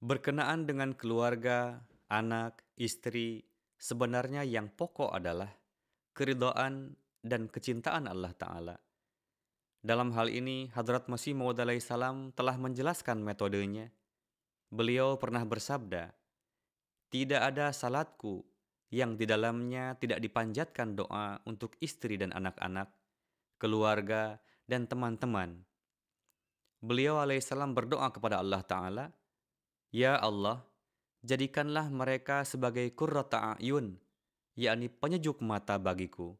berkenaan dengan keluarga, anak, istri, sebenarnya yang pokok adalah keridoan dan kecintaan Allah Ta'ala. Dalam hal ini, Hadrat Masih Maud salam telah menjelaskan metodenya. Beliau pernah bersabda, Tidak ada salatku yang di dalamnya tidak dipanjatkan doa untuk istri dan anak-anak, keluarga, dan teman-teman. Beliau alaihissalam berdoa kepada Allah Ta'ala, Ya Allah, jadikanlah mereka sebagai kurrata ayun, yakni penyejuk mata bagiku,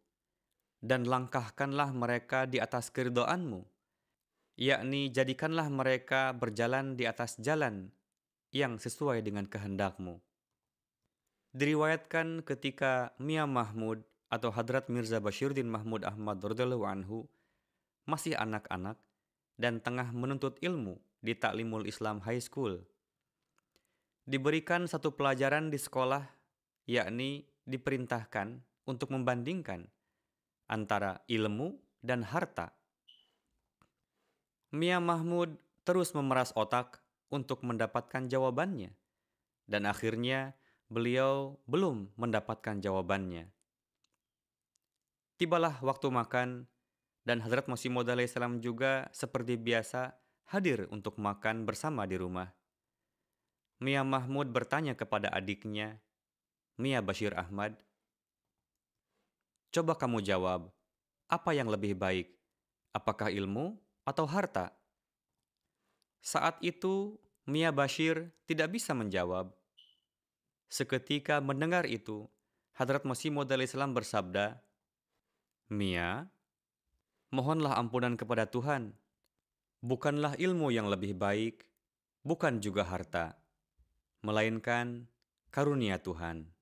dan langkahkanlah mereka di atas keridoanmu, yakni jadikanlah mereka berjalan di atas jalan yang sesuai dengan kehendakmu. Diriwayatkan ketika Mia Mahmud atau Hadrat Mirza Bashiruddin Mahmud Ahmad radhiyallahu anhu masih anak-anak dan tengah menuntut ilmu di Taklimul Islam High School diberikan satu pelajaran di sekolah, yakni diperintahkan untuk membandingkan antara ilmu dan harta. Mia Mahmud terus memeras otak untuk mendapatkan jawabannya, dan akhirnya beliau belum mendapatkan jawabannya. Tibalah waktu makan, dan Hadrat Masih Salam juga seperti biasa hadir untuk makan bersama di rumah. Mia Mahmud bertanya kepada adiknya, Mia Bashir Ahmad, Coba kamu jawab, apa yang lebih baik? Apakah ilmu atau harta? Saat itu, Mia Bashir tidak bisa menjawab. Seketika mendengar itu, Hadrat Masih Maud Islam bersabda, Mia, mohonlah ampunan kepada Tuhan. Bukanlah ilmu yang lebih baik, bukan juga harta melainkan karunia Tuhan.